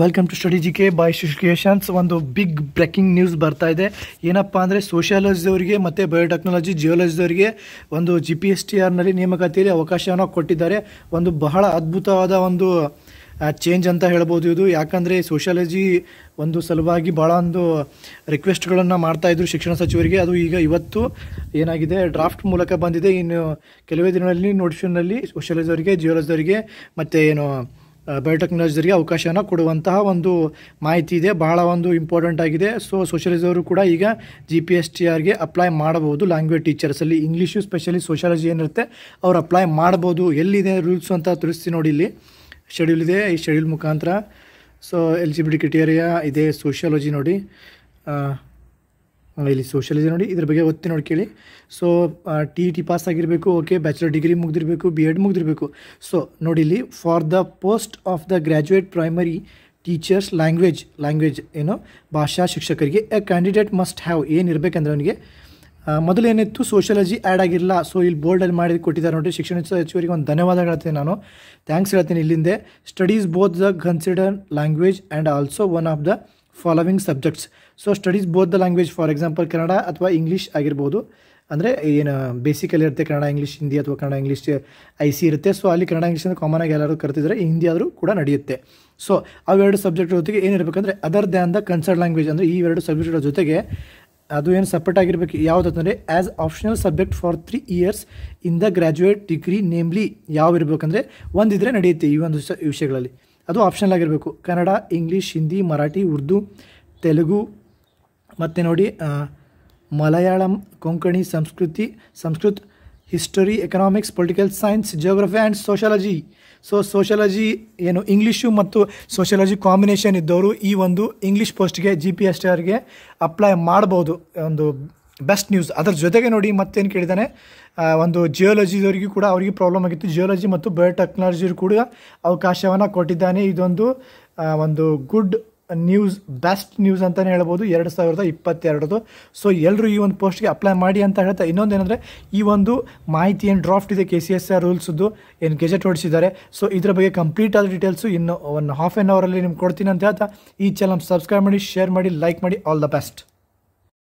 welcome to study G K by creations ಒಂದು big breaking news ಬರ್ತಾ ಇದೆ ಏನಪ್ಪ ಅಂದರೆ ಸೋಷಿಯಾಲಜಿದವರಿಗೆ ಮತ್ತು ಬಯೋಟೆಕ್ನಾಲಜಿ ಜಿಯೋಲಜಿದವರಿಗೆ ಒಂದು ಜಿ ಪಿ ಎಸ್ ಟಿ ಆರ್ನಲ್ಲಿ ನೇಮಕಾತಿಯಲ್ಲಿ ಅವಕಾಶವನ್ನು ಕೊಟ್ಟಿದ್ದಾರೆ ಒಂದು ಬಹಳ ಅದ್ಭುತವಾದ ಒಂದು ಚೇಂಜ್ ಅಂತ ಹೇಳ್ಬೋದು ಇದು ಯಾಕಂದರೆ ಸೋಷಿಯಾಲಜಿ ಒಂದು ಸಲುವಾಗಿ ಭಾಳ ಒಂದು ರಿಕ್ವೆಸ್ಟ್ಗಳನ್ನು ಮಾಡ್ತಾಯಿದ್ರು ಶಿಕ್ಷಣ ಸಚಿವರಿಗೆ ಅದು ಈಗ ಇವತ್ತು ಏನಾಗಿದೆ ಡ್ರಾಫ್ಟ್ ಮೂಲಕ ಬಂದಿದೆ ಇನ್ನು ಕೆಲವೇ ದಿನಗಳಲ್ಲಿ ನೋಟಿಫಿಕೇಷನಲ್ಲಿ ಸೋಷಿಯಾಲಜಿದವರಿಗೆ ಜಿಯೋಲಜಿದವರಿಗೆ ಮತ್ತು ಏನು ಬಯೋಟೆಕ್ನಾಲಜಿ ಅವಕಾಶನ ಕೊಡುವಂತಹ ಒಂದು ಮಾಹಿತಿ ಇದೆ ಬಹಳ ಒಂದು ಇಂಪಾರ್ಟೆಂಟ್ ಆಗಿದೆ ಸೊ ಸೋಷಿಯಲಜಿ ಕೂಡ ಈಗ ಜಿ ಪಿ ಎಸ್ ಟಿ ಆರ್ಗೆ ಅಪ್ಲೈ ಮಾಡಬಹುದು ಲ್ಯಾಂಗ್ವೇಜ್ ಟೀಚರ್ಸಲ್ಲಿ ಇಂಗ್ಲೀಷು ಸ್ಪೆಷಲಿ ಸೋಷಿಯಾಲಜಿ ಏನಿರುತ್ತೆ ಅವ್ರು ಅಪ್ಲೈ ಮಾಡ್ಬೋದು ಎಲ್ಲಿದೆ ರೂಲ್ಸ್ ಅಂತ ತಿಳಿಸ್ತೀನಿ ನೋಡಿ ಇಲ್ಲಿ ಶೆಡ್ಯೂಲ್ ಇದೆ ಈ ಶೆಡ್ಯೂಲ್ ಮುಖಾಂತರ ಸೊ ಎಲಿಜಿಬಿಲಿಟಿ ಕ್ರಿಟೇರಿಯಾ ಇದೆ ಸೋಷಿಯಾಲಜಿ ನೋಡಿ ಇಲ್ಲಿ ಸೋಷಿಯಲ್ ನೋಡಿ ಇದ್ರ ಬಗ್ಗೆ ಒತ್ತಿ ನೋಡಿ ಕೇಳಿ so T T pass e ಆಗಿರಬೇಕು ಓಕೆ ಬ್ಯಾಚುಲರ್ ಡಿಗ್ರಿ ಮುಗಿದಿರಬೇಕು ಬಿ ಎಡ್ ಮುಗಿದಿರಬೇಕು ಸೊ ನೋಡಿ ಇಲ್ಲಿ for the post of the graduate primary teachers language language ಏನು ಭಾಷಾ ಶಿಕ್ಷಕರಿಗೆ ಎ ಕ್ಯಾಂಡಿಡೇಟ್ ಮಸ್ಟ್ ಹ್ಯಾವ್ ಏನಿರಬೇಕಂದ್ರೆ ಅವನಿಗೆ ಮೊದಲು ಏನಿತ್ತು ಸೋಷಿಯಾಲಜಿ ಆ್ಯಡ್ ಆಗಿರಲಿಲ್ಲ ಸೊ ಇಲ್ಲಿ ಬೋರ್ಡಲ್ಲಿ ಮಾಡಿ ಕೊಟ್ಟಿದ್ದಾರೆ ನೋಡಿ ಶಿಕ್ಷಣ ಸಚಿವರಿಗೆ ಒಂದು ಧನ್ಯವಾದ ಹೇಳ್ತೀನಿ ನಾನು ಥ್ಯಾಂಕ್ಸ್ ಹೇಳ್ತೀನಿ ಇಲ್ಲಿಂದೆ studies both the consider language and also one of the following subjects so studies both the language for example Kannada ಅಥವಾ ಇಂಗ್ಲೀಷ್ ಆಗಿರ್ಬೋದು ಅಂದರೆ ಏನು ಬೇಸಿಕಲ್ಲಿ ಇರುತ್ತೆ ಕನ್ನಡ ಇಂಗ್ಲೀಷ್ ಹಿಂದಿ ಅಥವಾ ಕನ್ನಡ ಇಂಗ್ಲೀಷ್ ಐ ಸಿ ಇರುತ್ತೆ ಸೊ ಅಲ್ಲಿ ಕನ್ನಡ ಇಂಗ್ಲೀಷ್ ಅಂದರೆ ಕಾಮನ್ ಆಗಿ ಎಲ್ಲರೂ ಕರೆತಿದ್ದಾರೆ ಹಿಂದಿ ಆದರೂ ಕೂಡ ನಡೆಯುತ್ತೆ ಸೊ ಅವೆರಡು ಸಬ್ಜೆಕ್ಟ್ ಜೊತೆಗೆ ಏನಿರಬೇಕಂದ್ರೆ other than the concerned language ಅಂದರೆ ಈ ಎರಡು ಸಬ್ಜೆಕ್ಟ್ಗಳ ಜೊತೆಗೆ ಅದು ಏನು ಸಪ್ರೇಟ್ ಆಗಿರಬೇಕು ಅಂತಂದರೆ as optional subject for three years in the graduate degree namely ಯಾವ ಇರಬೇಕಂದ್ರೆ ಒಂದಿದ್ರೆ ನಡೆಯುತ್ತೆ ಈ ಒಂದು ವಿಷಯಗಳಲ್ಲಿ ಅದು ಆಪ್ಷನಲ್ ಆಗಿರಬೇಕು ಕನ್ನಡ ಇಂಗ್ಲೀಷ್ ಹಿಂದಿ ಮರಾಠಿ ಉರ್ದು ತೆಲುಗು ಮತ್ತು ನೋಡಿ ಮಲಯಾಳಂ ಕೊಂಕಣಿ ಸಂಸ್ಕೃತಿ Sanskrit history economics political science geography and sociology so sociology ಏನು ಇಂಗ್ಲೀಷು ಮತ್ತು ಸೋಷಾಲಜಿ ಕಾಂಬಿನೇಷನ್ ಇದ್ದವರು ಈ ಒಂದು ಇಂಗ್ಲೀಷ್ ಪೋಸ್ಟ್ಗೆ G P S T apply ಮಾಡ್ಬೋದು ಒಂದು ಬೆಸ್ಟ್ ನ್ಯೂಸ್ ಅದರ ಜೊತೆಗೆ ನೋಡಿ ಮತ್ತೇನು ಕೇಳಿದ್ದಾನೆ ಒಂದು ಜಿಯೋಲಜಿದವರಿಗೂ ಕೂಡ ಅವರಿಗೆ ಪ್ರಾಬ್ಲಮ್ ಆಗಿತ್ತು ಜಿಯೋಲಜಿ ಮತ್ತು ಬಯೋಟೆಕ್ನಾಲಜಿ ಕೂಡ ಅವಕಾಶವನ್ನು ಕೊಟ್ಟಿದ್ದಾನೆ ಇದೊಂದು ಒಂದು ಗುಡ್ ನ್ಯೂಸ್ ಬೆಸ್ಟ್ ನ್ಯೂಸ್ ಅಂತಲೇ ಹೇಳ್ಬೋದು ಎರಡು ಸಾವಿರದ ಇಪ್ಪತ್ತೆರಡದು ಸೊ ಎಲ್ಲರೂ ಈ ಒಂದು ಪೋಸ್ಟ್ಗೆ ಅಪ್ಲೈ ಮಾಡಿ ಅಂತ ಹೇಳ್ತಾ ಇನ್ನೊಂದು ಏನಂದರೆ ಈ ಒಂದು ಮಾಹಿತಿ ಏನು ಡ್ರಾಫ್ಟ್ ಇದೆ ಕೆ ಸಿ ಎಸ್ ಆರ್ ರೂಲ್ಸ್ದು ಏನು ಗೆಜೆಟ್ ಹೊಡಿಸಿದ್ದಾರೆ ಸೊ ಇದ್ರ ಬಗ್ಗೆ ಕಂಪ್ಲೀಟ್ ಆದ ಡೀಟೇಲ್ಸು ಇನ್ನು ಒಂದು ಹಾಫ್ ಆ್ಯನ್ ಅವರಲ್ಲಿ ನಿಮ್ಗೆ ಕೊಡ್ತೀನಿ ಅಂತ ಹೇಳ್ತಾ ಈ ಚಾನಲ್ ಸಬ್ಸ್ಕ್ರೈಬ್ ಮಾಡಿ ಶೇರ್ ಮಾಡಿ ಲೈಕ್ ಮಾಡಿ ಆಲ್ ದ ಬೆಸ್ಟ್